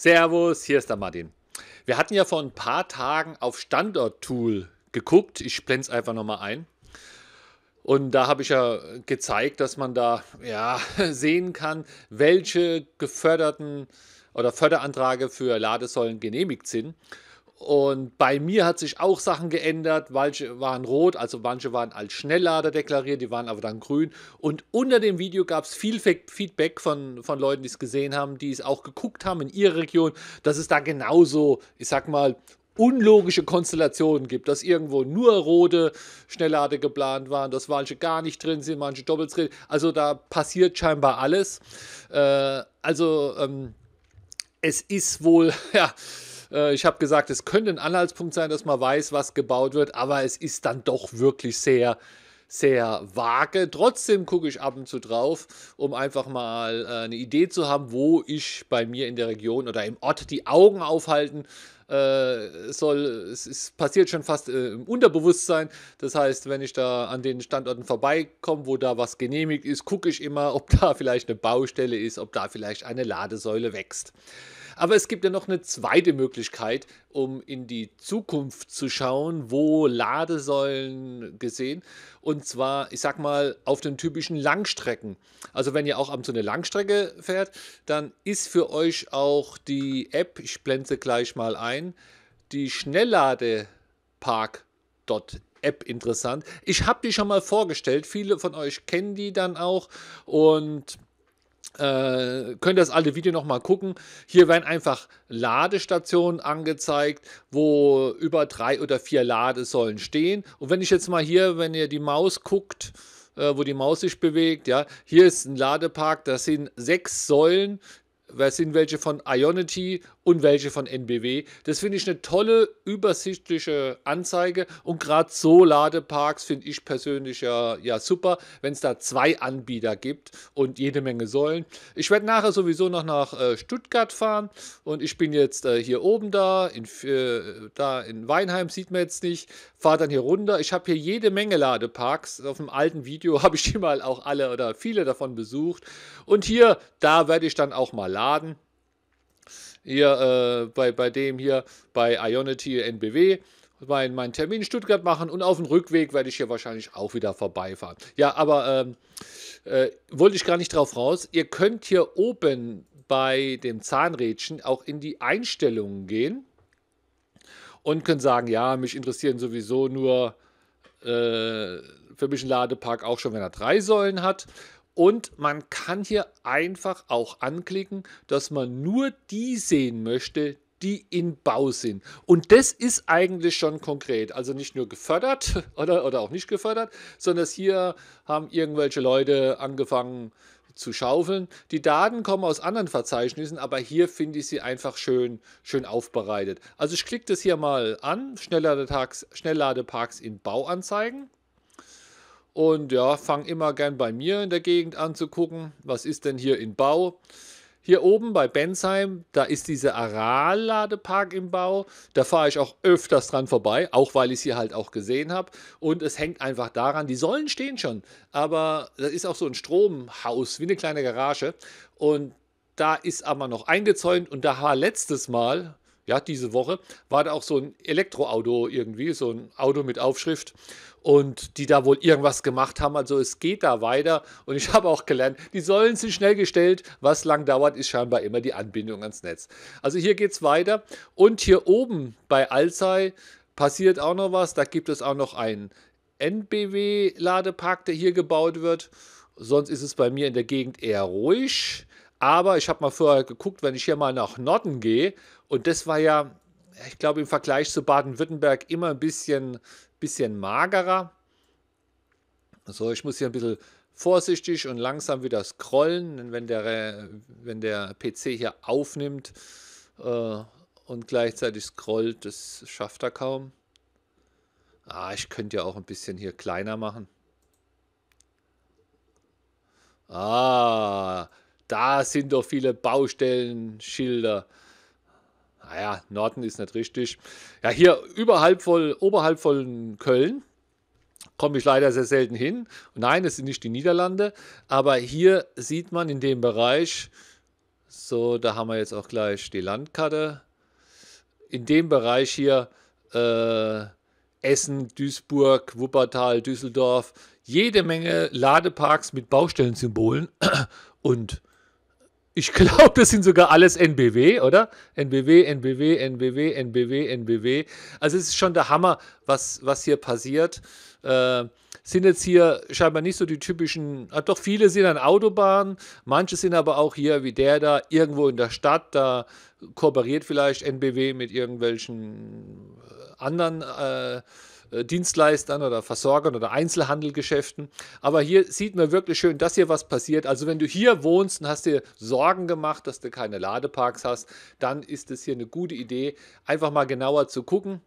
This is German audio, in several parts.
Servus, hier ist der Martin. Wir hatten ja vor ein paar Tagen auf Standorttool geguckt. Ich blende es einfach nochmal ein. Und da habe ich ja gezeigt, dass man da ja, sehen kann, welche geförderten oder Förderanträge für Ladesäulen genehmigt sind. Und bei mir hat sich auch Sachen geändert. Manche waren rot, also manche waren als Schnelllader deklariert, die waren aber dann grün. Und unter dem Video gab es viel Feedback von, von Leuten, die es gesehen haben, die es auch geguckt haben in ihrer Region, dass es da genauso, ich sag mal, unlogische Konstellationen gibt, dass irgendwo nur rote Schnelllade geplant waren, dass manche gar nicht drin sind, manche doppelt drin. Also da passiert scheinbar alles. Äh, also ähm, es ist wohl, ja, äh, ich habe gesagt, es könnte ein Anhaltspunkt sein, dass man weiß, was gebaut wird, aber es ist dann doch wirklich sehr sehr vage. Trotzdem gucke ich ab und zu drauf, um einfach mal äh, eine Idee zu haben, wo ich bei mir in der Region oder im Ort die Augen aufhalten äh, soll. Es ist, passiert schon fast äh, im Unterbewusstsein. Das heißt, wenn ich da an den Standorten vorbeikomme, wo da was genehmigt ist, gucke ich immer, ob da vielleicht eine Baustelle ist, ob da vielleicht eine Ladesäule wächst. Aber es gibt ja noch eine zweite Möglichkeit, um in die Zukunft zu schauen, wo Ladesäulen gesehen. Und zwar, ich sag mal, auf den typischen Langstrecken. Also wenn ihr auch abends so eine Langstrecke fährt, dann ist für euch auch die App, ich blende gleich mal ein, die Schnellladepark.app. App interessant. Ich habe die schon mal vorgestellt. Viele von euch kennen die dann auch. Und äh, könnt das alte Video nochmal gucken. Hier werden einfach Ladestationen angezeigt, wo über drei oder vier Ladesäulen stehen. Und wenn ich jetzt mal hier, wenn ihr die Maus guckt, äh, wo die Maus sich bewegt, ja, hier ist ein Ladepark, das sind sechs Säulen, das sind welche von Ionity und welche von NBW. Das finde ich eine tolle, übersichtliche Anzeige und gerade so Ladeparks finde ich persönlich ja, ja super, wenn es da zwei Anbieter gibt und jede Menge Säulen. Ich werde nachher sowieso noch nach äh, Stuttgart fahren und ich bin jetzt äh, hier oben da, in, äh, da in Weinheim sieht man jetzt nicht, fahre dann hier runter. Ich habe hier jede Menge Ladeparks. Auf dem alten Video habe ich die mal auch alle oder viele davon besucht. Und hier, da werde ich dann auch mal laden hier äh, bei, bei dem hier bei Ionity NBW meinen mein Termin in Stuttgart machen und auf dem Rückweg werde ich hier wahrscheinlich auch wieder vorbeifahren. Ja, aber ähm, äh, wollte ich gar nicht drauf raus. Ihr könnt hier oben bei dem Zahnrädchen auch in die Einstellungen gehen und könnt sagen, ja, mich interessieren sowieso nur äh, für mich ein Ladepark auch schon, wenn er drei Säulen hat. Und man kann hier einfach auch anklicken, dass man nur die sehen möchte, die in Bau sind. Und das ist eigentlich schon konkret. Also nicht nur gefördert oder, oder auch nicht gefördert, sondern hier haben irgendwelche Leute angefangen zu schaufeln. Die Daten kommen aus anderen Verzeichnissen, aber hier finde ich sie einfach schön, schön aufbereitet. Also ich klicke das hier mal an, Schnellladeparks, Schnellladeparks in Bau anzeigen. Und ja, fang immer gern bei mir in der Gegend an zu gucken, was ist denn hier in Bau. Hier oben bei Bensheim, da ist dieser Aral-Ladepark im Bau. Da fahre ich auch öfters dran vorbei, auch weil ich es hier halt auch gesehen habe. Und es hängt einfach daran, die Säulen stehen schon. Aber das ist auch so ein Stromhaus, wie eine kleine Garage. Und da ist aber noch eingezäunt. Und da war letztes Mal, ja, diese Woche, war da auch so ein Elektroauto irgendwie, so ein Auto mit Aufschrift und die da wohl irgendwas gemacht haben. Also es geht da weiter und ich habe auch gelernt, die Säulen sind schnell gestellt. Was lang dauert, ist scheinbar immer die Anbindung ans Netz. Also hier geht es weiter und hier oben bei Alzey passiert auch noch was. Da gibt es auch noch einen NBW-Ladepark, der hier gebaut wird. Sonst ist es bei mir in der Gegend eher ruhig. Aber ich habe mal vorher geguckt, wenn ich hier mal nach Norden gehe, und das war ja, ich glaube, im Vergleich zu Baden-Württemberg immer ein bisschen, bisschen magerer. So, ich muss hier ein bisschen vorsichtig und langsam wieder scrollen, wenn der, wenn der PC hier aufnimmt äh, und gleichzeitig scrollt, das schafft er kaum. Ah, ich könnte ja auch ein bisschen hier kleiner machen. Ah, da sind doch viele Baustellenschilder. Naja, Norden ist nicht richtig. Ja, hier überhalb von, oberhalb von Köln komme ich leider sehr selten hin. Nein, es sind nicht die Niederlande, aber hier sieht man in dem Bereich, so, da haben wir jetzt auch gleich die Landkarte. In dem Bereich hier äh, Essen, Duisburg, Wuppertal, Düsseldorf, jede Menge Ladeparks mit Baustellensymbolen und ich glaube, das sind sogar alles NBW, oder? NBW, NBW, NBW, NBW, NBW. Also es ist schon der Hammer, was, was hier passiert. Äh, sind jetzt hier scheinbar nicht so die typischen, ah, doch viele sind an Autobahnen, manche sind aber auch hier wie der da irgendwo in der Stadt, da kooperiert vielleicht NBW mit irgendwelchen äh, anderen äh, äh, Dienstleistern oder Versorgern oder Einzelhandelgeschäften. Aber hier sieht man wirklich schön, dass hier was passiert. Also wenn du hier wohnst und hast dir Sorgen gemacht, dass du keine Ladeparks hast, dann ist es hier eine gute Idee, einfach mal genauer zu gucken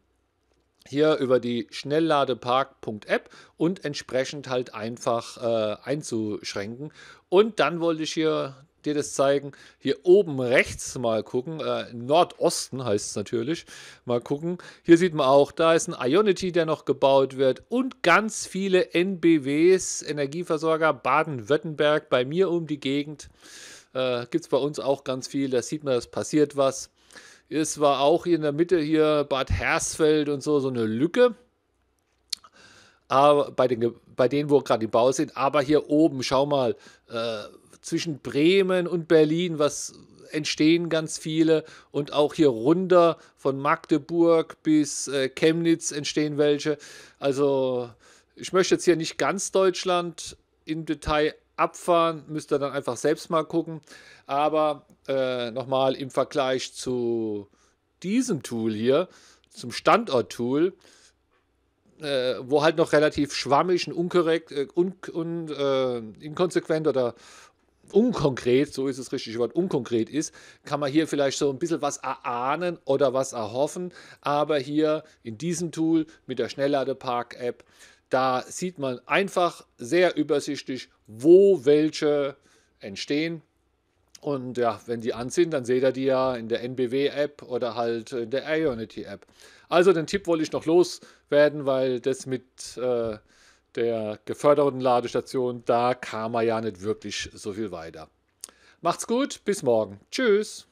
hier über die schnellladepark.app und entsprechend halt einfach äh, einzuschränken. Und dann wollte ich hier dir das zeigen. Hier oben rechts mal gucken. Äh, Nordosten heißt es natürlich. Mal gucken. Hier sieht man auch, da ist ein Ionity, der noch gebaut wird. Und ganz viele NBWs, Energieversorger Baden-Württemberg, bei mir um die Gegend. Äh, Gibt es bei uns auch ganz viel. Da sieht man, es passiert was. Es war auch hier in der Mitte hier Bad Hersfeld und so, so eine Lücke. Aber bei, den, bei denen, wo gerade die Bau sind. Aber hier oben, schau mal, äh, zwischen Bremen und Berlin, was entstehen ganz viele und auch hier runter von Magdeburg bis äh, Chemnitz entstehen welche. Also ich möchte jetzt hier nicht ganz Deutschland im Detail abfahren, müsst ihr dann einfach selbst mal gucken. Aber äh, nochmal im Vergleich zu diesem Tool hier, zum Standort-Tool, äh, wo halt noch relativ schwammig und, unkorrekt, äh, un, un, äh, inkonsequent oder unkonkret, so ist es richtig Wort, unkonkret ist, kann man hier vielleicht so ein bisschen was erahnen oder was erhoffen. Aber hier in diesem Tool mit der Schnellladepark-App, da sieht man einfach sehr übersichtlich, wo welche entstehen. Und ja, wenn die an sind, dann seht ihr die ja in der NBW-App oder halt in der Ionity-App. Also den Tipp wollte ich noch loswerden, weil das mit... Äh, der geförderten Ladestation, da kam er ja nicht wirklich so viel weiter. Macht's gut, bis morgen. Tschüss.